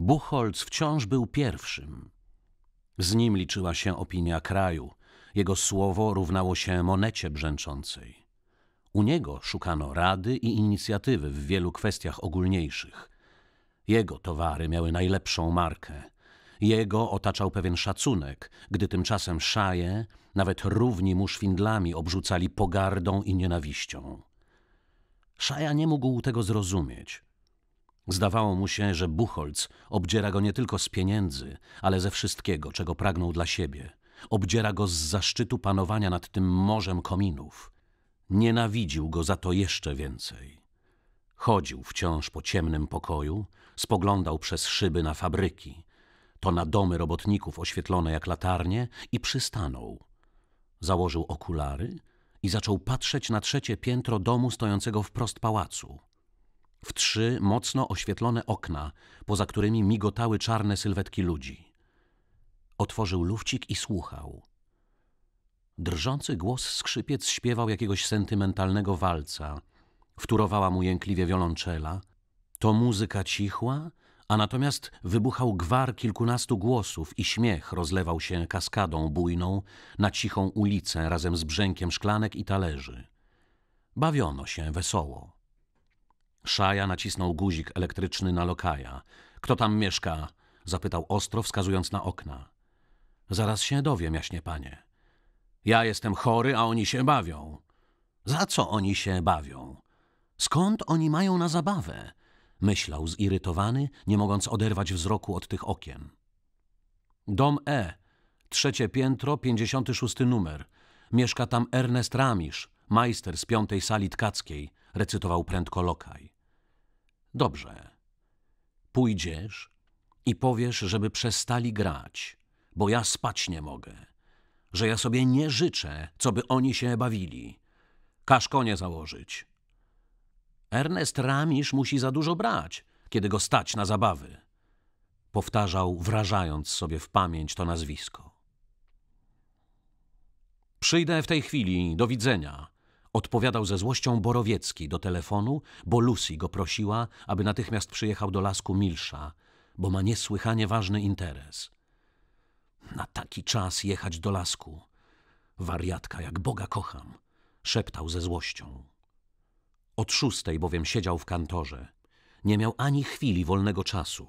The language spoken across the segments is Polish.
Buchholz wciąż był pierwszym. Z nim liczyła się opinia kraju. Jego słowo równało się monecie brzęczącej. U niego szukano rady i inicjatywy w wielu kwestiach ogólniejszych. Jego towary miały najlepszą markę. Jego otaczał pewien szacunek, gdy tymczasem szaje, nawet równi mu szwindlami, obrzucali pogardą i nienawiścią. Szaja nie mógł tego zrozumieć – Zdawało mu się, że Buchholz obdziera go nie tylko z pieniędzy, ale ze wszystkiego, czego pragnął dla siebie. Obdziera go z zaszczytu panowania nad tym morzem kominów. Nienawidził go za to jeszcze więcej. Chodził wciąż po ciemnym pokoju, spoglądał przez szyby na fabryki, to na domy robotników oświetlone jak latarnie i przystanął. Założył okulary i zaczął patrzeć na trzecie piętro domu stojącego wprost pałacu w trzy mocno oświetlone okna, poza którymi migotały czarne sylwetki ludzi. Otworzył lufcik i słuchał. Drżący głos skrzypiec śpiewał jakiegoś sentymentalnego walca. Wtórowała mu jękliwie wiolonczela. To muzyka cichła, a natomiast wybuchał gwar kilkunastu głosów i śmiech rozlewał się kaskadą bujną na cichą ulicę razem z brzękiem szklanek i talerzy. Bawiono się wesoło. Szaja nacisnął guzik elektryczny na lokaja. Kto tam mieszka? zapytał ostro, wskazując na okna. Zaraz się dowiem, jaśnie panie. Ja jestem chory, a oni się bawią. Za co oni się bawią? Skąd oni mają na zabawę? myślał zirytowany, nie mogąc oderwać wzroku od tych okien. Dom E, trzecie piętro, pięćdziesiąty szósty numer. Mieszka tam Ernest Ramisz, majster z piątej sali tkackiej recytował prędko Lokaj. Dobrze. Pójdziesz i powiesz, żeby przestali grać, bo ja spać nie mogę. Że ja sobie nie życzę, co by oni się bawili. Każ konie założyć. Ernest Ramisz musi za dużo brać, kiedy go stać na zabawy. Powtarzał, wrażając sobie w pamięć to nazwisko. Przyjdę w tej chwili, do widzenia, Odpowiadał ze złością Borowiecki do telefonu, bo Lucy go prosiła, aby natychmiast przyjechał do lasku Milsza, bo ma niesłychanie ważny interes. Na taki czas jechać do lasku. Wariatka, jak Boga kocham, szeptał ze złością. Od szóstej bowiem siedział w kantorze. Nie miał ani chwili wolnego czasu.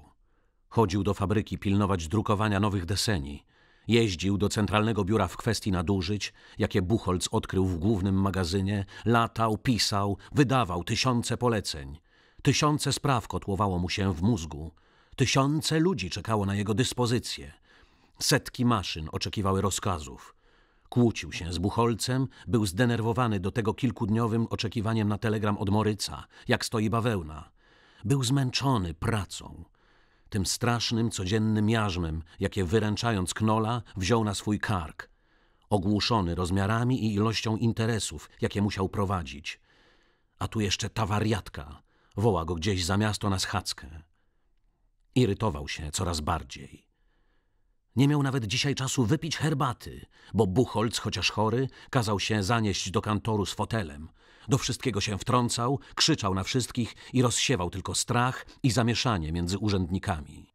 Chodził do fabryki pilnować drukowania nowych deseni, Jeździł do centralnego biura w kwestii nadużyć, jakie Buchholz odkrył w głównym magazynie, latał, pisał, wydawał tysiące poleceń. Tysiące spraw kotłowało mu się w mózgu. Tysiące ludzi czekało na jego dyspozycję. Setki maszyn oczekiwały rozkazów. Kłócił się z Buchholcem, był zdenerwowany do tego kilkudniowym oczekiwaniem na telegram od Moryca, jak stoi bawełna. Był zmęczony pracą tym strasznym, codziennym jarzmem, jakie wyręczając knola, wziął na swój kark, ogłuszony rozmiarami i ilością interesów, jakie musiał prowadzić. A tu jeszcze ta wariatka woła go gdzieś za miasto na schadzkę. Irytował się coraz bardziej. Nie miał nawet dzisiaj czasu wypić herbaty, bo Buchholz, chociaż chory, kazał się zanieść do kantoru z fotelem, do wszystkiego się wtrącał, krzyczał na wszystkich i rozsiewał tylko strach i zamieszanie między urzędnikami.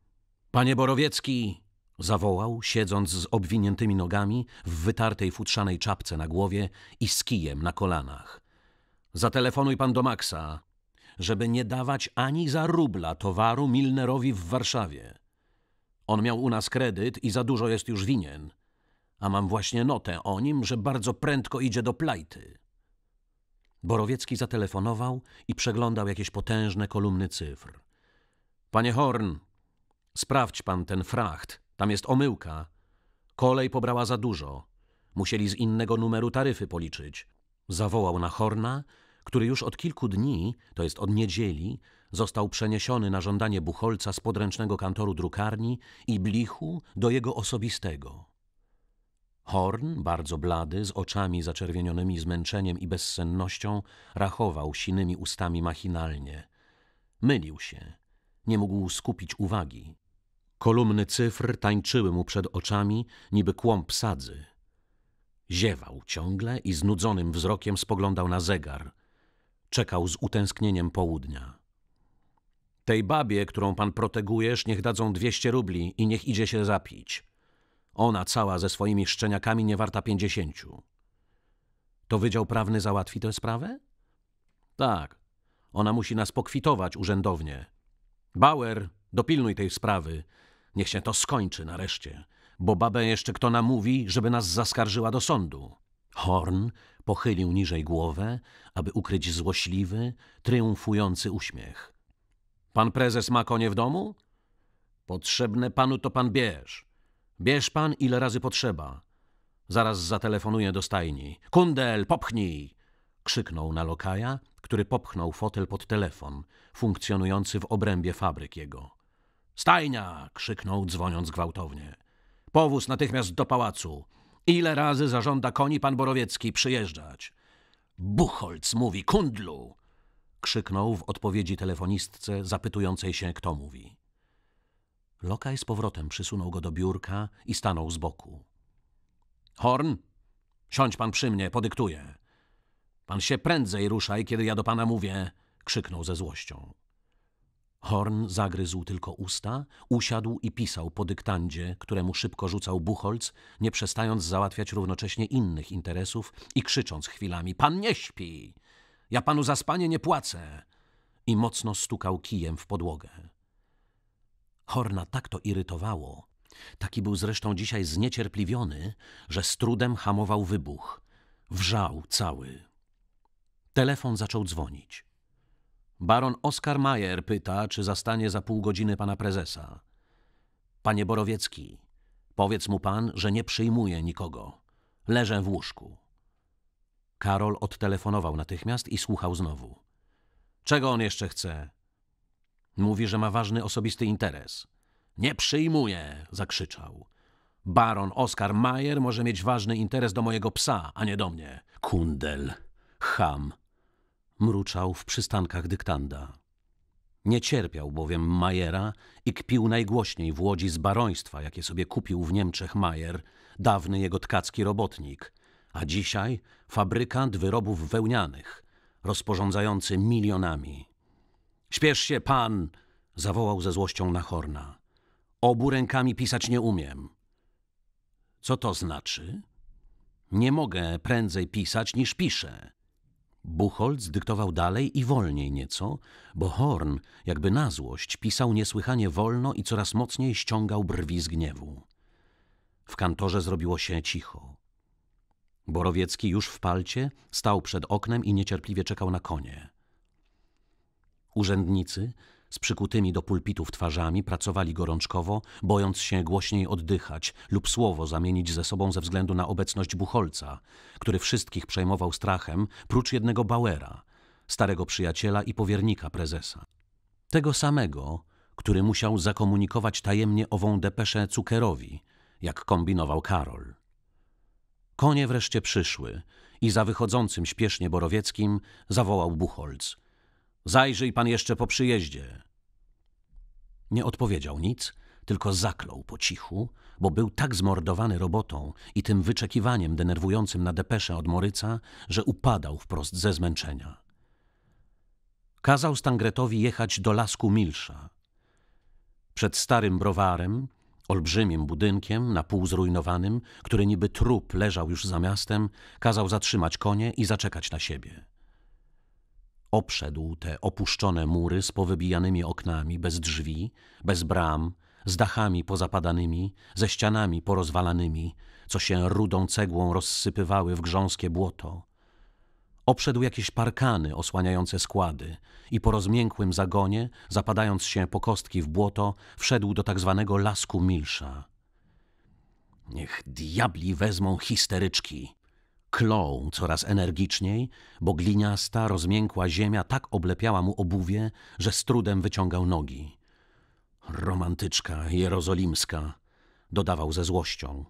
Panie Borowiecki! zawołał, siedząc z obwiniętymi nogami w wytartej futrzanej czapce na głowie i z kijem na kolanach. Zatelefonuj pan do Maxa, żeby nie dawać ani za rubla towaru Milnerowi w Warszawie. On miał u nas kredyt i za dużo jest już winien, a mam właśnie notę o nim, że bardzo prędko idzie do plajty. Borowiecki zatelefonował i przeglądał jakieś potężne kolumny cyfr. Panie Horn, sprawdź pan ten fracht. Tam jest omyłka. Kolej pobrała za dużo. Musieli z innego numeru taryfy policzyć. Zawołał na Horna, który już od kilku dni, to jest od niedzieli, został przeniesiony na żądanie Bucholca z podręcznego kantoru drukarni i Blichu do jego osobistego. Horn, bardzo blady, z oczami zaczerwienionymi zmęczeniem i bezsennością, rachował sinymi ustami machinalnie. Mylił się. Nie mógł skupić uwagi. Kolumny cyfr tańczyły mu przed oczami, niby kłąb sadzy. Ziewał ciągle i znudzonym wzrokiem spoglądał na zegar. Czekał z utęsknieniem południa. Tej babie, którą pan protegujesz, niech dadzą dwieście rubli i niech idzie się zapić – ona cała ze swoimi szczeniakami nie warta pięćdziesięciu. To Wydział Prawny załatwi tę sprawę? Tak. Ona musi nas pokwitować urzędownie. Bauer, dopilnuj tej sprawy. Niech się to skończy nareszcie, bo babę jeszcze kto namówi, żeby nas zaskarżyła do sądu. Horn pochylił niżej głowę, aby ukryć złośliwy, triumfujący uśmiech. Pan prezes ma konie w domu? Potrzebne panu to pan bierz. Bierz pan ile razy potrzeba. Zaraz zatelefonuję do stajni. Kundel, popchnij! Krzyknął na lokaja, który popchnął fotel pod telefon, funkcjonujący w obrębie fabryk jego. Stajnia! krzyknął, dzwoniąc gwałtownie. Powóz natychmiast do pałacu. Ile razy zażąda koni pan Borowiecki przyjeżdżać? Buchholz mówi, kundlu! krzyknął w odpowiedzi telefonistce zapytującej się, kto mówi. Lokaj z powrotem przysunął go do biurka i stanął z boku. Horn, siądź pan przy mnie, podyktuję. Pan się prędzej ruszaj, kiedy ja do pana mówię, krzyknął ze złością. Horn zagryzł tylko usta, usiadł i pisał po dyktandzie, któremu szybko rzucał Buchholz, nie przestając załatwiać równocześnie innych interesów i krzycząc chwilami – Pan nie śpi! Ja panu za spanie nie płacę! I mocno stukał kijem w podłogę. Horna tak to irytowało. Taki był zresztą dzisiaj zniecierpliwiony, że z trudem hamował wybuch. Wrzał cały. Telefon zaczął dzwonić. Baron Oskar Majer pyta, czy zastanie za pół godziny pana prezesa. Panie Borowiecki, powiedz mu pan, że nie przyjmuje nikogo. Leżę w łóżku. Karol odtelefonował natychmiast i słuchał znowu. Czego on jeszcze chce? Mówi, że ma ważny osobisty interes. Nie przyjmuję, zakrzyczał. Baron Oskar Mayer może mieć ważny interes do mojego psa, a nie do mnie. Kundel, ham, mruczał w przystankach dyktanda. Nie cierpiał bowiem Majera i kpił najgłośniej w łodzi z baroństwa, jakie sobie kupił w Niemczech Majer, dawny jego tkacki robotnik, a dzisiaj fabrykant wyrobów wełnianych, rozporządzający milionami. Śpiesz się, pan! zawołał ze złością na Horna. Obu rękami pisać nie umiem. Co to znaczy? Nie mogę prędzej pisać niż piszę. Buchholz dyktował dalej i wolniej nieco, bo Horn, jakby na złość, pisał niesłychanie wolno i coraz mocniej ściągał brwi z gniewu. W kantorze zrobiło się cicho. Borowiecki już w palcie stał przed oknem i niecierpliwie czekał na konie. Urzędnicy z przykutymi do pulpitów twarzami pracowali gorączkowo, bojąc się głośniej oddychać lub słowo zamienić ze sobą ze względu na obecność Bucholca, który wszystkich przejmował strachem, prócz jednego Bauera, starego przyjaciela i powiernika prezesa. Tego samego, który musiał zakomunikować tajemnie ową depeszę Cukerowi, jak kombinował Karol. Konie wreszcie przyszły i za wychodzącym śpiesznie Borowieckim zawołał Buchholz – Zajrzyj pan jeszcze po przyjeździe. Nie odpowiedział nic, tylko zaklął po cichu, bo był tak zmordowany robotą i tym wyczekiwaniem denerwującym na depeszę od Moryca, że upadał wprost ze zmęczenia. Kazał Stangretowi jechać do Lasku Milsza. Przed starym browarem, olbrzymim budynkiem, na pół zrujnowanym, który niby trup leżał już za miastem, kazał zatrzymać konie i zaczekać na siebie. Obszedł te opuszczone mury z powybijanymi oknami, bez drzwi, bez bram, z dachami pozapadanymi, ze ścianami porozwalanymi, co się rudą cegłą rozsypywały w grząskie błoto. Obszedł jakieś parkany osłaniające składy i po rozmiękłym zagonie, zapadając się po kostki w błoto, wszedł do tak zwanego lasku milsza. Niech diabli wezmą histeryczki, klął coraz energiczniej, bo gliniasta, rozmiękła ziemia tak oblepiała mu obuwie, że z trudem wyciągał nogi. Romantyczka jerozolimska, dodawał ze złością,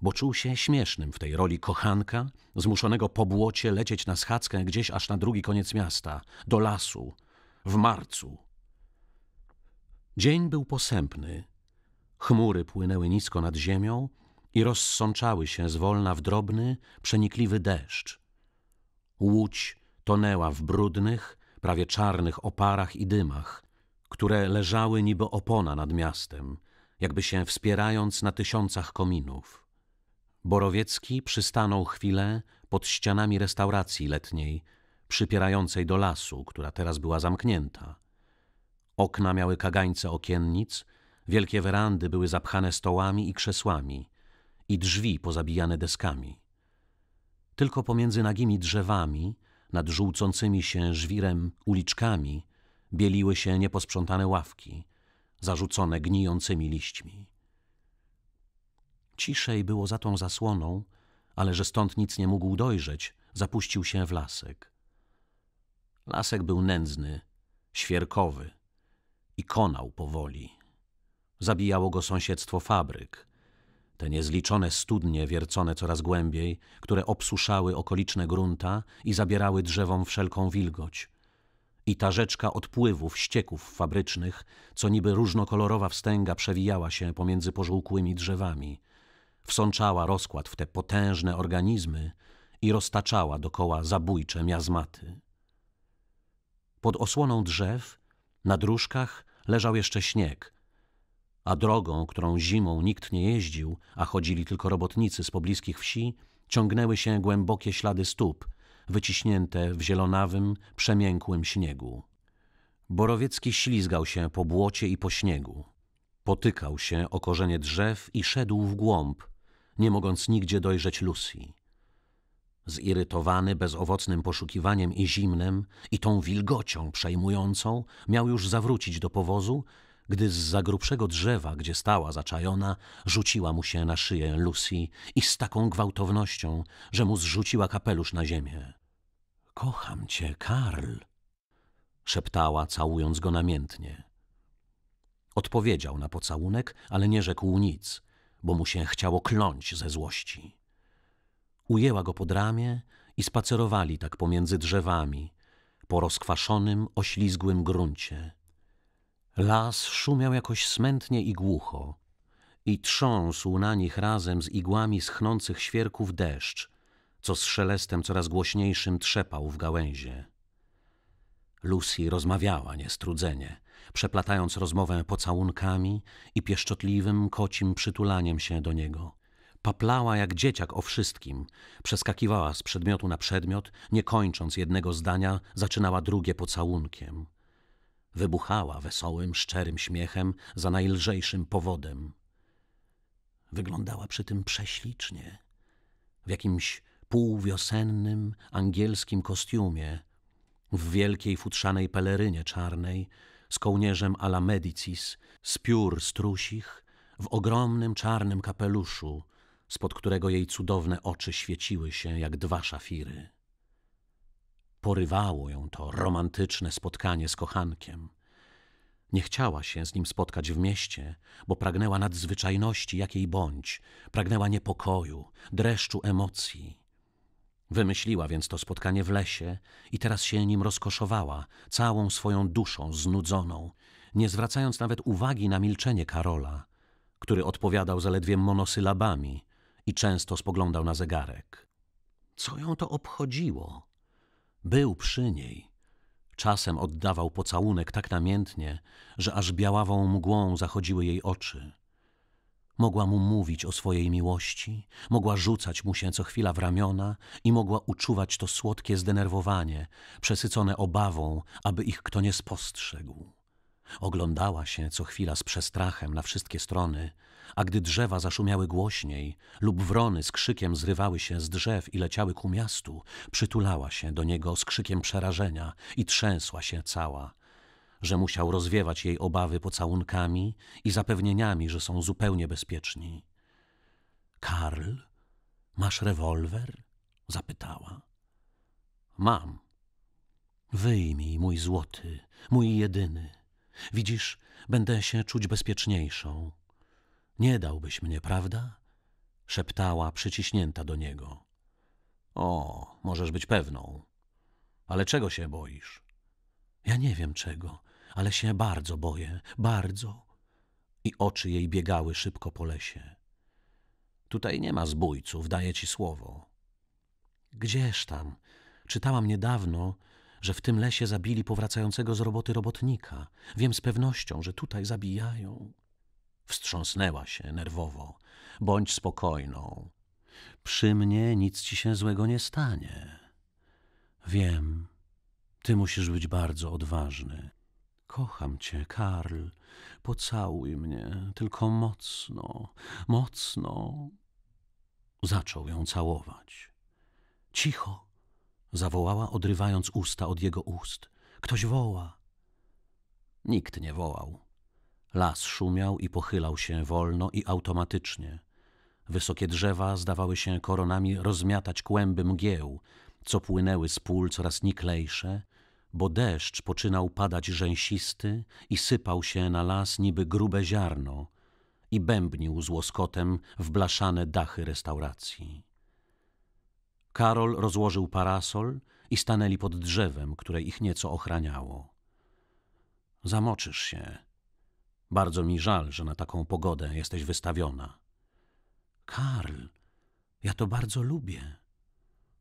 bo czuł się śmiesznym w tej roli kochanka, zmuszonego po błocie lecieć na schadzkę gdzieś aż na drugi koniec miasta, do lasu, w marcu. Dzień był posępny. Chmury płynęły nisko nad ziemią, i rozsączały się zwolna w drobny, przenikliwy deszcz. Łódź tonęła w brudnych, prawie czarnych oparach i dymach, które leżały niby opona nad miastem, jakby się wspierając na tysiącach kominów. Borowiecki przystanął chwilę pod ścianami restauracji letniej, przypierającej do lasu, która teraz była zamknięta. Okna miały kagańce okiennic, wielkie werandy były zapchane stołami i krzesłami i drzwi pozabijane deskami. Tylko pomiędzy nagimi drzewami, nad żółcącymi się żwirem uliczkami, bieliły się nieposprzątane ławki, zarzucone gnijącymi liśćmi. Ciszej było za tą zasłoną, ale że stąd nic nie mógł dojrzeć, zapuścił się w lasek. Lasek był nędzny, świerkowy i konał powoli. Zabijało go sąsiedztwo fabryk, te niezliczone studnie wiercone coraz głębiej, które obsuszały okoliczne grunta i zabierały drzewom wszelką wilgoć. I ta rzeczka odpływów, ścieków fabrycznych, co niby różnokolorowa wstęga przewijała się pomiędzy pożółkłymi drzewami, wsączała rozkład w te potężne organizmy i roztaczała dokoła zabójcze miazmaty. Pod osłoną drzew, na dróżkach leżał jeszcze śnieg – a drogą, którą zimą nikt nie jeździł, a chodzili tylko robotnicy z pobliskich wsi, ciągnęły się głębokie ślady stóp, wyciśnięte w zielonawym, przemiękłym śniegu. Borowiecki ślizgał się po błocie i po śniegu. Potykał się o korzenie drzew i szedł w głąb, nie mogąc nigdzie dojrzeć Lucy. Zirytowany bezowocnym poszukiwaniem i zimnem i tą wilgocią przejmującą, miał już zawrócić do powozu, gdy z za grubszego drzewa, gdzie stała zaczajona, rzuciła mu się na szyję Lucy i z taką gwałtownością, że mu zrzuciła kapelusz na ziemię. Kocham cię, Karl, szeptała, całując go namiętnie. Odpowiedział na pocałunek, ale nie rzekł nic, bo mu się chciało kląć ze złości. Ujęła go pod ramię i spacerowali tak pomiędzy drzewami, po rozkwaszonym, oślizgłym gruncie Las szumiał jakoś smętnie i głucho i trząsł na nich razem z igłami schnących świerków deszcz, co z szelestem coraz głośniejszym trzepał w gałęzie. Lucy rozmawiała niestrudzenie, przeplatając rozmowę pocałunkami i pieszczotliwym kocim przytulaniem się do niego. Paplała jak dzieciak o wszystkim, przeskakiwała z przedmiotu na przedmiot, nie kończąc jednego zdania, zaczynała drugie pocałunkiem – wybuchała wesołym, szczerym śmiechem za najlżejszym powodem. Wyglądała przy tym prześlicznie, w jakimś półwiosennym angielskim kostiumie, w wielkiej futrzanej pelerynie czarnej, z kołnierzem ala medicis, z piór strusich, w ogromnym czarnym kapeluszu, spod którego jej cudowne oczy świeciły się jak dwa szafiry. Porywało ją to romantyczne spotkanie z kochankiem. Nie chciała się z nim spotkać w mieście, bo pragnęła nadzwyczajności jakiej bądź, pragnęła niepokoju, dreszczu emocji. Wymyśliła więc to spotkanie w lesie i teraz się nim rozkoszowała, całą swoją duszą znudzoną, nie zwracając nawet uwagi na milczenie Karola, który odpowiadał zaledwie monosylabami i często spoglądał na zegarek. Co ją to obchodziło? Był przy niej. Czasem oddawał pocałunek tak namiętnie, że aż białawą mgłą zachodziły jej oczy. Mogła mu mówić o swojej miłości, mogła rzucać mu się co chwila w ramiona i mogła uczuwać to słodkie zdenerwowanie, przesycone obawą, aby ich kto nie spostrzegł. Oglądała się co chwila z przestrachem na wszystkie strony, a gdy drzewa zaszumiały głośniej lub wrony z krzykiem zrywały się z drzew i leciały ku miastu, przytulała się do niego z krzykiem przerażenia i trzęsła się cała, że musiał rozwiewać jej obawy pocałunkami i zapewnieniami, że są zupełnie bezpieczni. Karl, masz rewolwer? zapytała. Mam. Wyjmij, mój złoty, mój jedyny. Widzisz, będę się czuć bezpieczniejszą. Nie dałbyś mnie, prawda? szeptała przyciśnięta do niego. O, możesz być pewną. Ale czego się boisz? Ja nie wiem czego, ale się bardzo boję, bardzo. I oczy jej biegały szybko po lesie. Tutaj nie ma zbójców, daję ci słowo. Gdzież tam? Czytałam niedawno, że w tym lesie zabili powracającego z roboty robotnika. Wiem z pewnością, że tutaj zabijają. Wstrząsnęła się nerwowo. Bądź spokojną. Przy mnie nic ci się złego nie stanie. Wiem, ty musisz być bardzo odważny. Kocham cię, Karl. Pocałuj mnie, tylko mocno, mocno. Zaczął ją całować. Cicho, zawołała, odrywając usta od jego ust. Ktoś woła. Nikt nie wołał. Las szumiał i pochylał się wolno i automatycznie. Wysokie drzewa zdawały się koronami rozmiatać kłęby mgieł, co płynęły z pól coraz niklejsze, bo deszcz poczynał padać rzęsisty i sypał się na las niby grube ziarno i bębnił z łoskotem w blaszane dachy restauracji. Karol rozłożył parasol i stanęli pod drzewem, które ich nieco ochraniało. Zamoczysz się, bardzo mi żal, że na taką pogodę jesteś wystawiona. Karl, ja to bardzo lubię.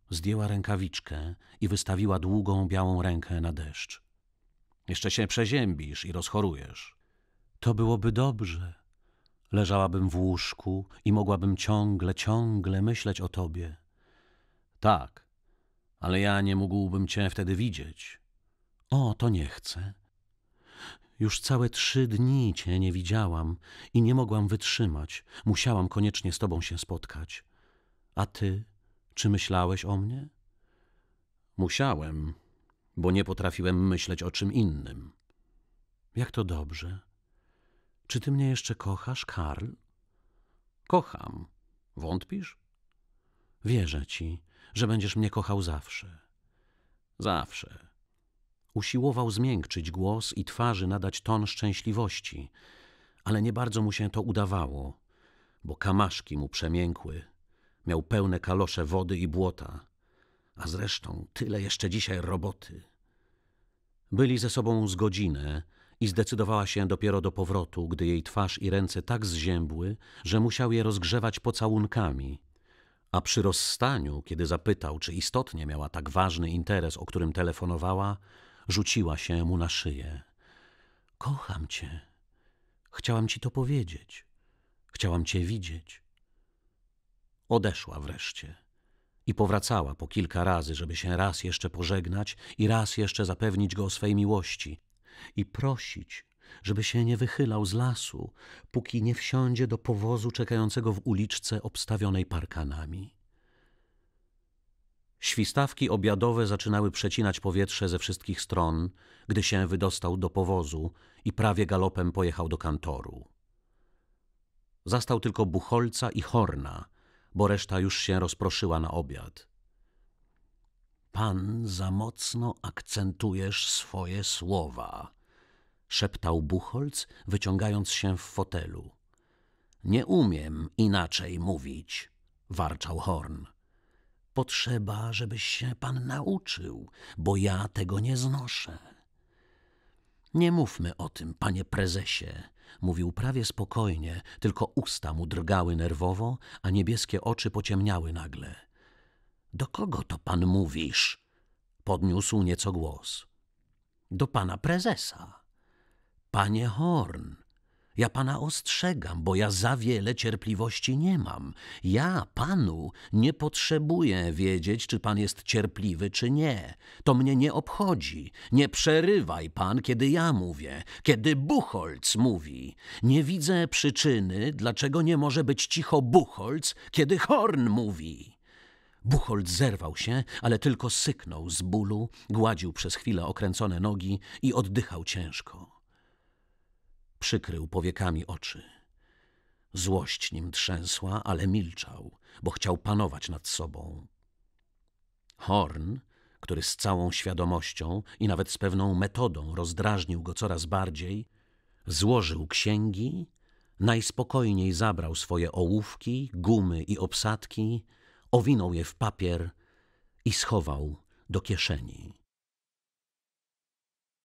Zdjęła rękawiczkę i wystawiła długą białą rękę na deszcz. Jeszcze się przeziębisz i rozchorujesz. To byłoby dobrze. Leżałabym w łóżku i mogłabym ciągle, ciągle myśleć o tobie. Tak, ale ja nie mógłbym cię wtedy widzieć. O, to nie chcę. Już całe trzy dni cię nie widziałam i nie mogłam wytrzymać. Musiałam koniecznie z tobą się spotkać. A ty, czy myślałeś o mnie? Musiałem, bo nie potrafiłem myśleć o czym innym. Jak to dobrze. Czy ty mnie jeszcze kochasz, Karl? Kocham. Wątpisz? Wierzę ci, że będziesz mnie kochał zawsze. Zawsze. Usiłował zmiękczyć głos i twarzy nadać ton szczęśliwości, ale nie bardzo mu się to udawało, bo kamaszki mu przemiękły. Miał pełne kalosze wody i błota, a zresztą tyle jeszcze dzisiaj roboty. Byli ze sobą z godzinę i zdecydowała się dopiero do powrotu, gdy jej twarz i ręce tak zziębły, że musiał je rozgrzewać pocałunkami. A przy rozstaniu, kiedy zapytał, czy istotnie miała tak ważny interes, o którym telefonowała, Rzuciła się mu na szyję. Kocham cię. Chciałam ci to powiedzieć. Chciałam cię widzieć. Odeszła wreszcie i powracała po kilka razy, żeby się raz jeszcze pożegnać i raz jeszcze zapewnić go o swej miłości i prosić, żeby się nie wychylał z lasu, póki nie wsiądzie do powozu czekającego w uliczce obstawionej parkanami. Świstawki obiadowe zaczynały przecinać powietrze ze wszystkich stron, gdy się wydostał do powozu i prawie galopem pojechał do kantoru. Zastał tylko Bucholca i Horna, bo reszta już się rozproszyła na obiad. Pan za mocno akcentujesz swoje słowa, szeptał Bucholc, wyciągając się w fotelu. Nie umiem inaczej mówić, warczał Horn potrzeba, żebyś się pan nauczył, bo ja tego nie znoszę. Nie mówmy o tym, panie prezesie, mówił prawie spokojnie, tylko usta mu drgały nerwowo, a niebieskie oczy pociemniały nagle. Do kogo to pan mówisz? podniósł nieco głos. Do pana prezesa. Panie Horn, ja pana ostrzegam, bo ja za wiele cierpliwości nie mam. Ja panu nie potrzebuję wiedzieć, czy pan jest cierpliwy, czy nie. To mnie nie obchodzi. Nie przerywaj pan, kiedy ja mówię, kiedy Buchholz mówi. Nie widzę przyczyny, dlaczego nie może być cicho Buchholz, kiedy Horn mówi. Buchholz zerwał się, ale tylko syknął z bólu, gładził przez chwilę okręcone nogi i oddychał ciężko. Przykrył powiekami oczy. Złość nim trzęsła, ale milczał, bo chciał panować nad sobą. Horn, który z całą świadomością i nawet z pewną metodą rozdrażnił go coraz bardziej, złożył księgi, najspokojniej zabrał swoje ołówki, gumy i obsadki, owinął je w papier i schował do kieszeni.